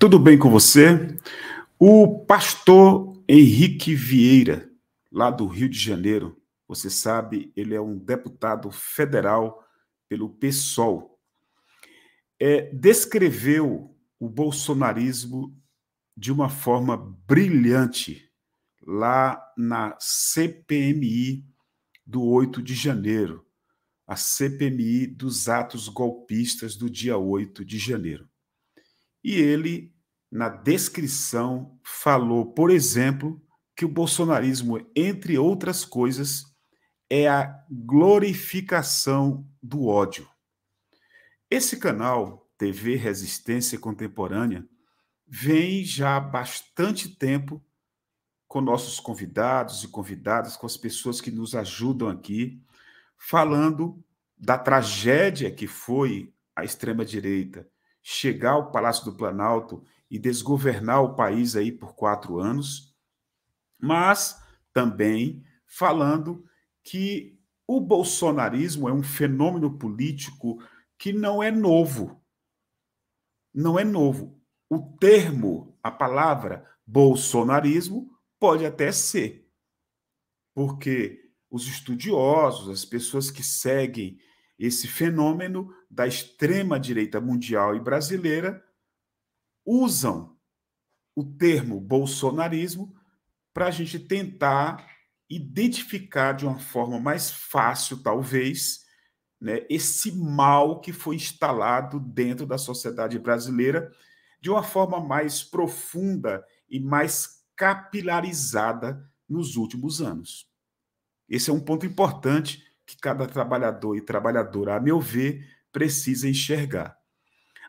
Tudo bem com você? O pastor Henrique Vieira, lá do Rio de Janeiro, você sabe, ele é um deputado federal pelo PSOL. É, descreveu o bolsonarismo de uma forma brilhante lá na CPMI do 8 de janeiro, a CPMI dos atos golpistas do dia 8 de janeiro. E ele, na descrição, falou, por exemplo, que o bolsonarismo, entre outras coisas, é a glorificação do ódio. Esse canal, TV Resistência Contemporânea, vem já há bastante tempo com nossos convidados e convidadas, com as pessoas que nos ajudam aqui, falando da tragédia que foi a extrema-direita chegar ao Palácio do Planalto e desgovernar o país aí por quatro anos, mas também falando que o bolsonarismo é um fenômeno político que não é novo. Não é novo. O termo, a palavra bolsonarismo pode até ser, porque os estudiosos, as pessoas que seguem esse fenômeno da extrema-direita mundial e brasileira usam o termo bolsonarismo para a gente tentar identificar de uma forma mais fácil, talvez, né, esse mal que foi instalado dentro da sociedade brasileira de uma forma mais profunda e mais capilarizada nos últimos anos. Esse é um ponto importante que cada trabalhador e trabalhadora, a meu ver, precisa enxergar.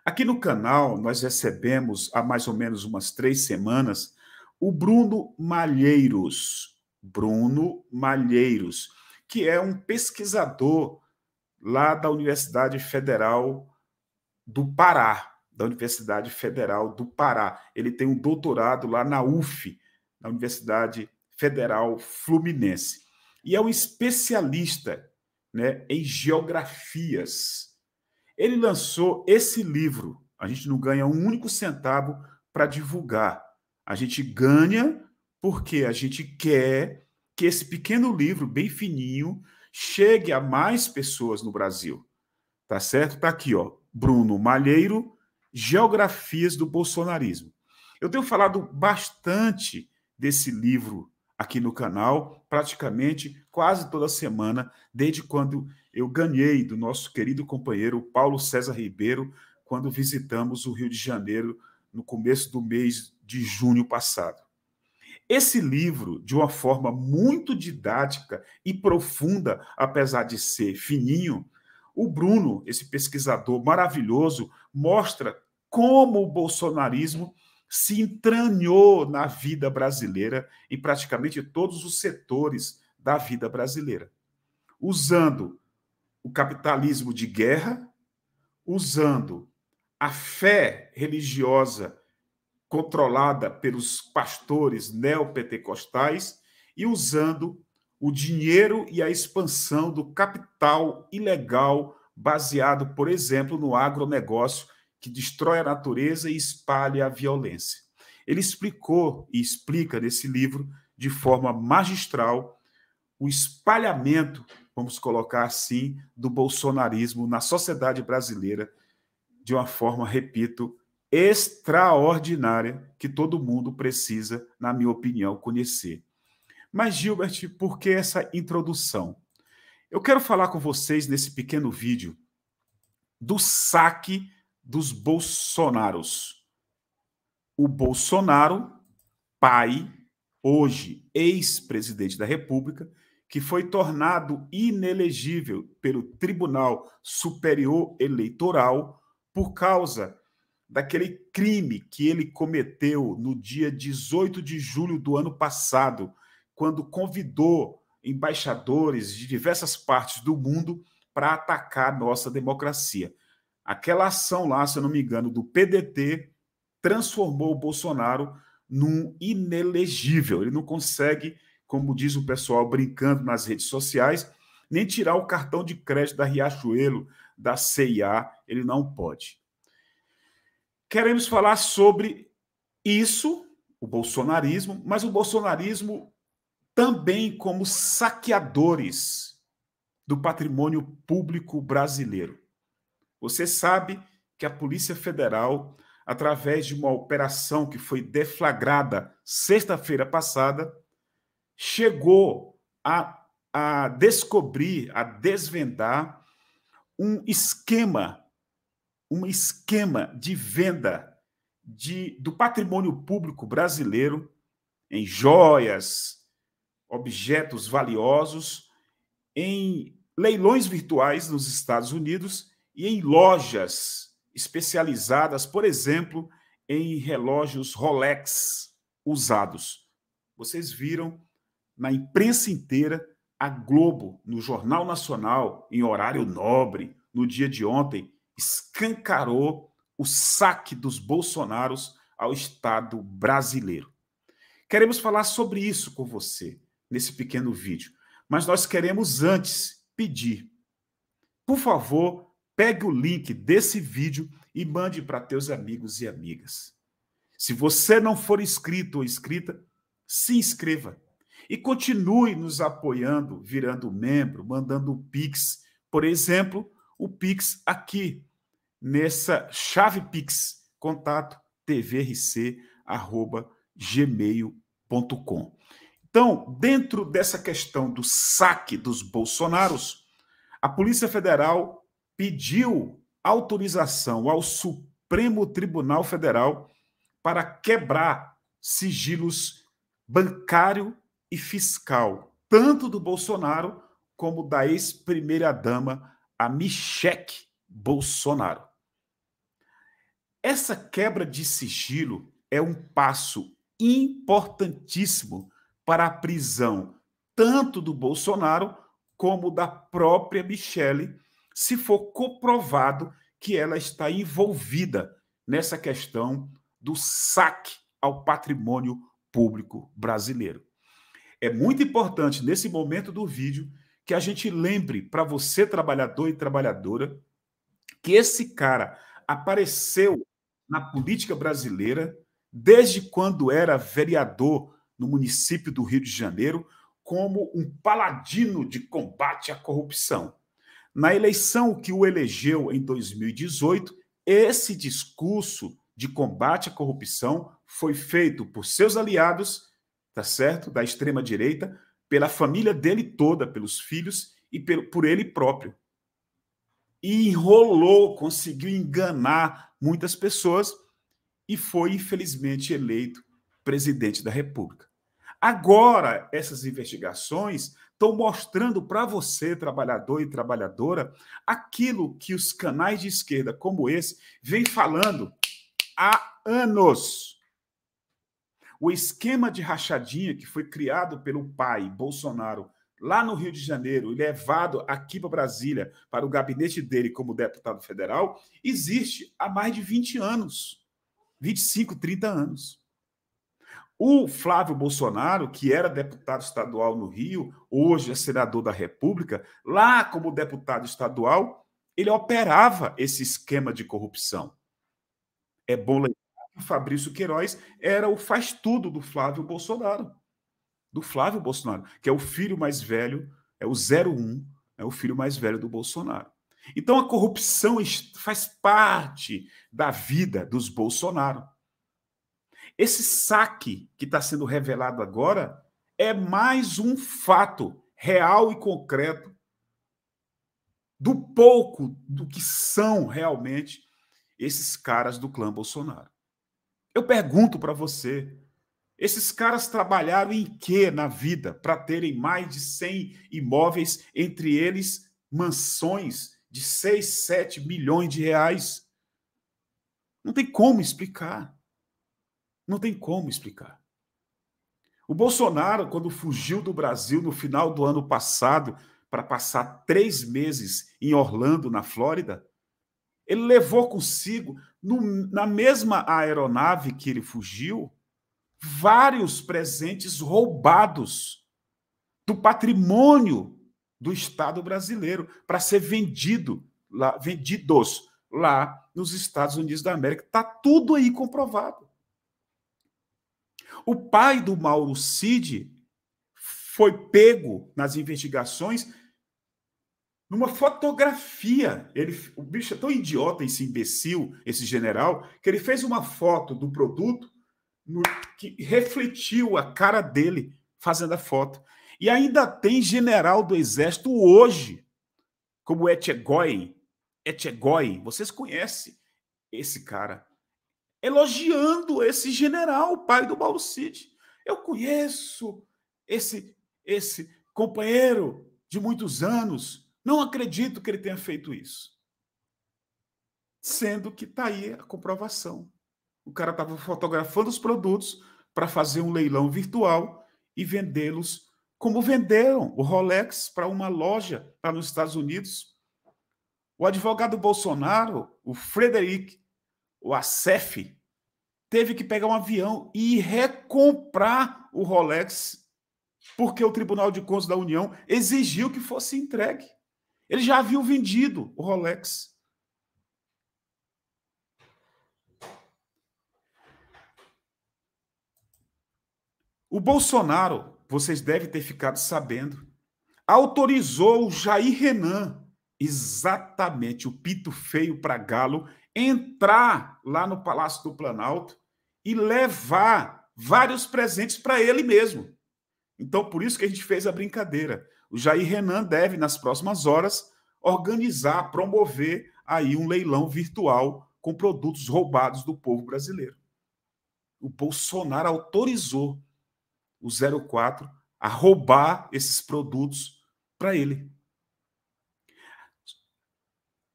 Aqui no canal, nós recebemos há mais ou menos umas três semanas o Bruno Malheiros. Bruno Malheiros, que é um pesquisador lá da Universidade Federal do Pará, da Universidade Federal do Pará. Ele tem um doutorado lá na UF, na Universidade Federal Fluminense. E é um especialista né, em geografias. Ele lançou esse livro. A gente não ganha um único centavo para divulgar. A gente ganha porque a gente quer que esse pequeno livro, bem fininho, chegue a mais pessoas no Brasil. Tá certo? Tá aqui, ó. Bruno Malheiro, Geografias do Bolsonarismo. Eu tenho falado bastante desse livro aqui no canal, praticamente quase toda semana, desde quando eu ganhei do nosso querido companheiro Paulo César Ribeiro, quando visitamos o Rio de Janeiro no começo do mês de junho passado. Esse livro, de uma forma muito didática e profunda, apesar de ser fininho, o Bruno, esse pesquisador maravilhoso, mostra como o bolsonarismo se entranhou na vida brasileira, em praticamente todos os setores da vida brasileira, usando o capitalismo de guerra, usando a fé religiosa controlada pelos pastores neopentecostais e usando o dinheiro e a expansão do capital ilegal baseado, por exemplo, no agronegócio que destrói a natureza e espalha a violência. Ele explicou e explica nesse livro de forma magistral o espalhamento, vamos colocar assim, do bolsonarismo na sociedade brasileira de uma forma, repito, extraordinária que todo mundo precisa, na minha opinião, conhecer. Mas, Gilbert, por que essa introdução? Eu quero falar com vocês nesse pequeno vídeo do saque dos Bolsonaros. O Bolsonaro, pai, hoje ex-presidente da República, que foi tornado inelegível pelo Tribunal Superior Eleitoral por causa daquele crime que ele cometeu no dia 18 de julho do ano passado, quando convidou embaixadores de diversas partes do mundo para atacar nossa democracia. Aquela ação lá, se eu não me engano, do PDT transformou o Bolsonaro num inelegível. Ele não consegue, como diz o pessoal brincando nas redes sociais, nem tirar o cartão de crédito da Riachuelo, da CIA, ele não pode. Queremos falar sobre isso, o bolsonarismo, mas o bolsonarismo também como saqueadores do patrimônio público brasileiro. Você sabe que a Polícia Federal, através de uma operação que foi deflagrada sexta-feira passada, chegou a, a descobrir, a desvendar um esquema, um esquema de venda de, do patrimônio público brasileiro em joias, objetos valiosos, em leilões virtuais nos Estados Unidos e em lojas especializadas, por exemplo, em relógios Rolex usados. Vocês viram na imprensa inteira a Globo, no Jornal Nacional, em horário nobre, no dia de ontem, escancarou o saque dos Bolsonaros ao Estado brasileiro. Queremos falar sobre isso com você nesse pequeno vídeo, mas nós queremos antes pedir, por favor, Pegue o link desse vídeo e mande para teus amigos e amigas. Se você não for inscrito ou inscrita, se inscreva e continue nos apoiando, virando membro, mandando o Pix, por exemplo, o Pix aqui nessa chave Pix, contato tvrc@gmail.com. Então, dentro dessa questão do saque dos bolsonaros, a Polícia Federal pediu autorização ao Supremo Tribunal Federal para quebrar sigilos bancário e fiscal, tanto do Bolsonaro como da ex-primeira-dama, a Michele Bolsonaro. Essa quebra de sigilo é um passo importantíssimo para a prisão tanto do Bolsonaro como da própria Michele se for comprovado que ela está envolvida nessa questão do saque ao patrimônio público brasileiro. É muito importante nesse momento do vídeo que a gente lembre para você trabalhador e trabalhadora que esse cara apareceu na política brasileira desde quando era vereador no município do Rio de Janeiro como um paladino de combate à corrupção. Na eleição que o elegeu em 2018, esse discurso de combate à corrupção foi feito por seus aliados, tá certo? Da extrema direita, pela família dele toda, pelos filhos e por ele próprio. E enrolou, conseguiu enganar muitas pessoas e foi infelizmente eleito presidente da República. Agora, essas investigações estão mostrando para você, trabalhador e trabalhadora, aquilo que os canais de esquerda como esse vêm falando há anos. O esquema de rachadinha que foi criado pelo pai Bolsonaro lá no Rio de Janeiro e levado aqui para Brasília para o gabinete dele como deputado federal existe há mais de 20 anos. 25, 30 anos. O Flávio Bolsonaro, que era deputado estadual no Rio, hoje é senador da República, lá como deputado estadual, ele operava esse esquema de corrupção. É bom lembrar que o Fabrício Queiroz era o faz-tudo do Flávio Bolsonaro. Do Flávio Bolsonaro, que é o filho mais velho, é o 01, é o filho mais velho do Bolsonaro. Então a corrupção faz parte da vida dos Bolsonaro. Esse saque que está sendo revelado agora é mais um fato real e concreto do pouco do que são realmente esses caras do clã Bolsonaro. Eu pergunto para você, esses caras trabalharam em que na vida para terem mais de 100 imóveis, entre eles mansões de 6, 7 milhões de reais? Não tem como explicar. Não tem como explicar. O Bolsonaro, quando fugiu do Brasil no final do ano passado para passar três meses em Orlando, na Flórida, ele levou consigo, no, na mesma aeronave que ele fugiu, vários presentes roubados do patrimônio do Estado brasileiro para ser vendido lá, vendidos lá nos Estados Unidos da América. Está tudo aí comprovado. O pai do Mauro Cid foi pego nas investigações numa fotografia. Ele, o bicho é tão idiota, esse imbecil, esse general, que ele fez uma foto do produto no, que refletiu a cara dele fazendo a foto. E ainda tem general do exército hoje, como Etchegoyen. Etchegoyen, vocês conhecem esse cara elogiando esse general, pai do Mauro Cid. Eu conheço esse, esse companheiro de muitos anos, não acredito que ele tenha feito isso. Sendo que está aí a comprovação. O cara estava fotografando os produtos para fazer um leilão virtual e vendê-los como venderam o Rolex para uma loja lá nos Estados Unidos. O advogado Bolsonaro, o Frederic o ASEF, teve que pegar um avião e recomprar o Rolex, porque o Tribunal de Contas da União exigiu que fosse entregue. Ele já havia vendido o Rolex. O Bolsonaro, vocês devem ter ficado sabendo, autorizou o Jair Renan, exatamente o pito feio para galo, entrar lá no Palácio do Planalto e levar vários presentes para ele mesmo. Então, por isso que a gente fez a brincadeira. O Jair Renan deve, nas próximas horas, organizar, promover aí um leilão virtual com produtos roubados do povo brasileiro. O Bolsonaro autorizou o 04 a roubar esses produtos para ele.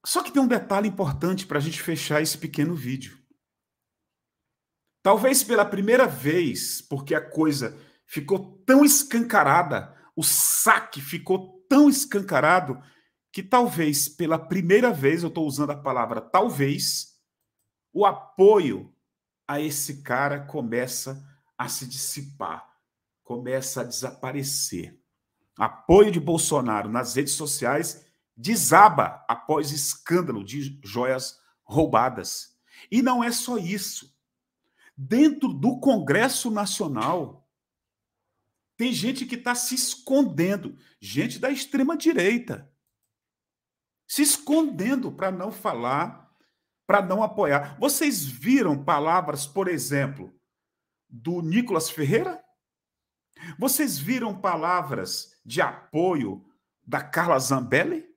Só que tem um detalhe importante para a gente fechar esse pequeno vídeo. Talvez pela primeira vez, porque a coisa ficou tão escancarada, o saque ficou tão escancarado, que talvez pela primeira vez, eu estou usando a palavra talvez, o apoio a esse cara começa a se dissipar, começa a desaparecer. Apoio de Bolsonaro nas redes sociais desaba após escândalo de joias roubadas. E não é só isso. Dentro do Congresso Nacional, tem gente que está se escondendo, gente da extrema-direita, se escondendo para não falar, para não apoiar. Vocês viram palavras, por exemplo, do Nicolas Ferreira? Vocês viram palavras de apoio da Carla Zambelli?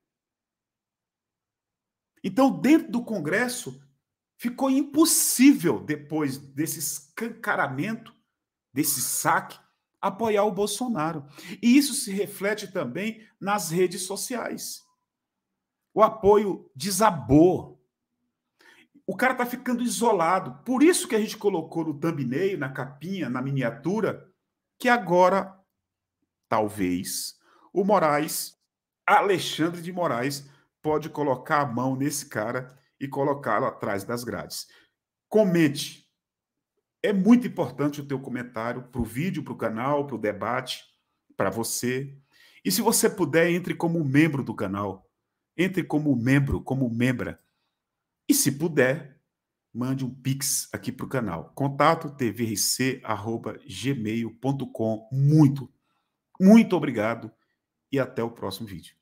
Então, dentro do Congresso, ficou impossível, depois desse escancaramento, desse saque, apoiar o Bolsonaro. E isso se reflete também nas redes sociais. O apoio desabou. O cara está ficando isolado. Por isso que a gente colocou no thumbnail, na capinha, na miniatura, que agora, talvez, o Moraes, Alexandre de Moraes, pode colocar a mão nesse cara e colocá-lo atrás das grades. Comente. É muito importante o teu comentário para o vídeo, para o canal, para o debate, para você. E se você puder, entre como membro do canal. Entre como membro, como membra. E se puder, mande um pix aqui para o canal. Contato tvrc.gmail.com. Muito, muito obrigado e até o próximo vídeo.